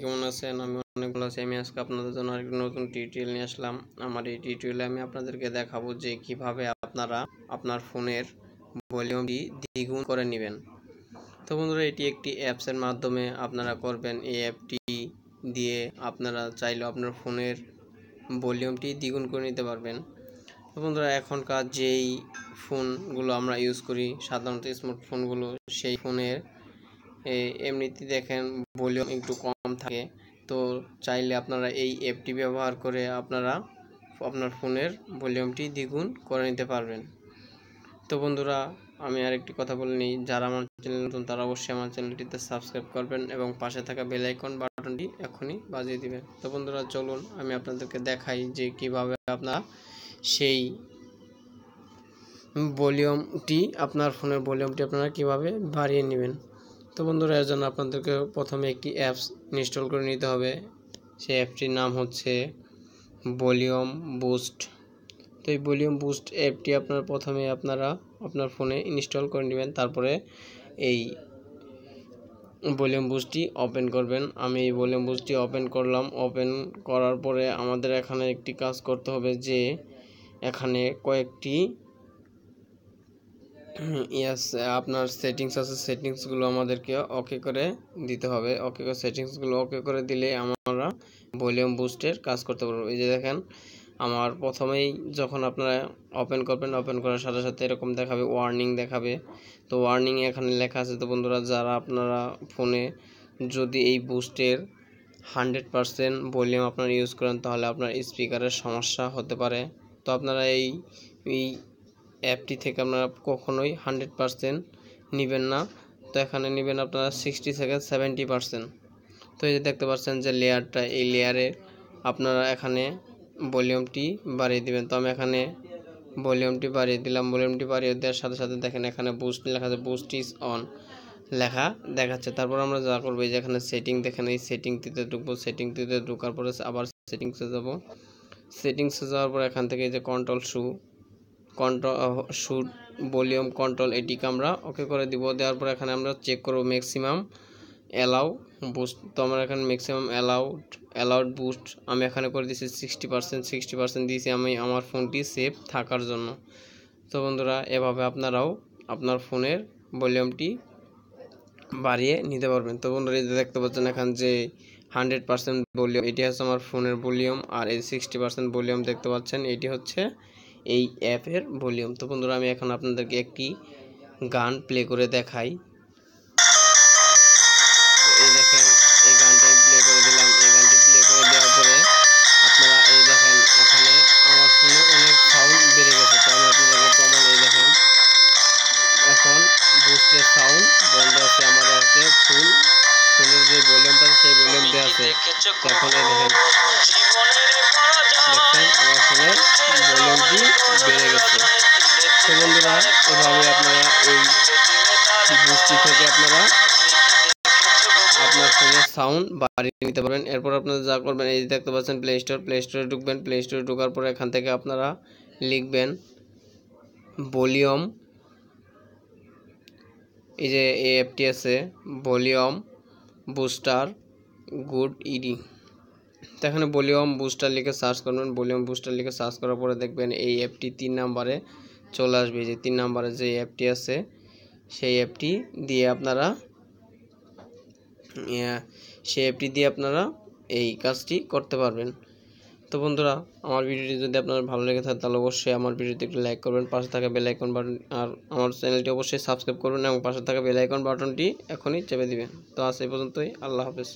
কেমন আছেন আমি অনেক ভালো আছি আমি আজকে আপনাদের জন্য আরেকটি নতুন টিউটোরিয়াল নিয়ে আসলাম আমার এই টিউটোরিয়ালে আমি আপনাদেরকে দেখাবো যে কিভাবে আপনারা আপনার ফোনের ভলিউমটি দ্বিগুণ করে নেবেন তো বন্ধুরা এটি একটি অ্যাপসের মাধ্যমে আপনারা করবেন এই অ্যাপটি দিয়ে আপনারা চাইলে আপনার ফোনের ভলিউমটি দ্বিগুণ করে নিতে পারবেন তো বন্ধুরা এখনকার যেই ফোনগুলো আমরা ইউজ করি সাধারণত স্মার্টফোনগুলো সেই ফোনের এমনিতে দেখেন ভলিউম একটু কম থাকে তো চাইলে আপনারা এই অ্যাপটি ব্যবহার করে আপনারা আপনার ফোনের ভলিউমটি দ্বিগুণ করে নিতে পারবেন তো বন্ধুরা আমি আরেকটি কথা বলে নিই যারা আমার চ্যানেল নতুন তারা অবশ্যই আমার চ্যানেলটিতে সাবস্ক্রাইব করবেন এবং পাশে থাকা বেলাইকন বাটনটি এখনই বাজিয়ে দিবেন তো বন্ধুরা চলুন আমি আপনাদেরকে দেখাই যে কিভাবে আপনারা সেই ভলিউমটি আপনার ফোনের ভলিউমটি আপনারা কিভাবে বাড়িয়ে নেবেন তো বন্ধুরা এর জন্য আপনাদেরকে প্রথমে একটি অ্যাপস ইনস্টল করে নিতে হবে সেই অ্যাপটির নাম হচ্ছে ভলিউম বুস্ট তো এই ভলিউম বুস্ট অ্যাপটি আপনার প্রথমে আপনারা আপনার ফোনে ইনস্টল করে নেবেন তারপরে এই ভলিউম বুস্টটি ওপেন করবেন আমি এই ভলিউম বুস্টটি ওপেন করলাম ওপেন করার পরে আমাদের এখানে একটি কাজ করতে হবে যে এখানে কয়েকটি ইয়াস আপনার সেটিংস আছে সেটিংসগুলো আমাদেরকে ওকে করে দিতে হবে ওকে করে সেটিংসগুলো ওকে করে দিলে আমরা ভলিউম বুস্টের কাজ করতে পারবো এই যে দেখেন আমার প্রথমেই যখন আপনারা ওপেন করবেন ওপেন করার সাথে সাথে এরকম দেখাবে ওয়ার্নিং দেখাবে তো ওয়ার্নিং এখানে লেখা আছে তো বন্ধুরা যারা আপনারা ফোনে যদি এই বুস্টের হান্ড্রেড পারসেন্ট ভলিউম আপনারা ইউজ করেন তাহলে আপনার স্পিকারের সমস্যা হতে পারে তো আপনারা এই এই অ্যাপটি থেকে আপনারা কখনোই হান্ড্রেড পারসেন্ট নেবেন না তো এখানে নেবেন আপনারা সিক্সটি থেকে সেভেন্টি পারসেন্ট তো এই যে দেখতে পাচ্ছেন যে লেয়ারটা এই লেয়ারে আপনারা এখানে ভলিউমটি বাড়িয়ে দিবেন তো আমি এখানে ভলিউমটি বাড়িয়ে দিলাম ভলিউমটি বাড়িয়ে দেওয়ার সাথে সাথে দেখেন এখানে বুস্ট লেখা আছে বুস্ট ইজ অন লেখা দেখাচ্ছে তারপর আমরা যা করবো এই যে এখানে সেটিং দেখেন এই সেটিংটিতে ঢুকবো সেটিংটিতে ঢুকার পরে আবার সেটিংসে যাবো সেটিংসে যাওয়ার পর এখান থেকে এই যে কন্ট্রোল শু কন্ট্রোল শুট ভলিউম কন্ট্রোল এটিকে আমরা ওকে করে দিব দেওয়ার পর এখানে আমরা চেক করব ম্যাক্সিমাম অ্যালাউ বুস্ট তো আমরা এখানে ম্যাক্সিমাম অ্যালাউড অ্যালাউড বুস্ট আমি এখানে করে দিয়েছি সিক্সটি পার্সেন্ট সিক্সটি পার্সেন্ট দিয়েছি আমি আমার ফোনটি সেফ থাকার জন্য তো বন্ধুরা এভাবে আপনারাও আপনার ফোনের ভলিউমটি বাড়িয়ে নিতে পারবেন তো বন্ধুরা এই দেখতে পাচ্ছেন এখান যে হান্ড্রেড পার্সেন্ট ভলিউম এটি হচ্ছে আমার ফোনের ভলিউম আর এই সিক্সটি পার্সেন্ট ভলিউম দেখতে পাচ্ছেন এটি হচ্ছে এই অ্যাপের ভলিউম তো বন্ধুরা আমি এখন আপনাদেরকে একটি গান প্লে করে দেখাই এই দেখেন এই গানটা আমি প্লে করে দিলাম এই গানটি প্লে করে দেওয়ার পরে আপনারা এই দেখেন এখানে আমার ফোনে অনেক সাউন্ড বেড়ে গেছে তো আমি আপনাদেরকে প্রমাণ এই দেখেন এখন বুস্টের সাউন্ড বন্ধ আছে আমার আছে ফুল ফুলের যে ভলিউমটা সেই ভলিউমটা আছে এখন এই দেখেন অনেক ভলিউমটি বেড়ে গেছে তো বন্ধুরা এভাবে আপনারা এই বুস্টি থেকে আপনারা আপনার ফোনের সাউন্ড বাড়িয়ে নিতে পারবেন এরপর আপনারা যা করবেন এই দেখতে পাচ্ছেন প্লে স্টোর প্লে স্টোরে ঢুকবেন প্লে স্টোরে ঢোকার পর এখান থেকে আপনারা লিখবেন ভলিউম এই যে এই অ্যাপটি আছে ভলিউম বুস্টার গুড ইডি তো এখানে ভলিউম বুস্টার লিখে সার্চ করবেন ভলিউম বুস্টার লিখে সার্চ করার পরে দেখবেন এই অ্যাপটি তিন নাম্বারে চলে আসবে যে তিন নাম্বারে যে অ্যাপটি আছে সেই অ্যাপটি দিয়ে আপনারা সেই অ্যাপটি দিয়ে আপনারা এই কাজটি করতে পারবেন তো বন্ধুরা আমার ভিডিওটি যদি আপনার ভালো লেগে থাকে তাহলে অবশ্যই আমার ভিডিওটি একটু লাইক করবেন পাশে থাকা বেলাইকন বাটন আর আমার চ্যানেলটি অবশ্যই সাবস্ক্রাইব করবেন এবং পাশে থাকা বেলাইকন বাটনটি এখনই চেপে দিবেন তো আজ এই পর্যন্তই আল্লাহ হাফেজ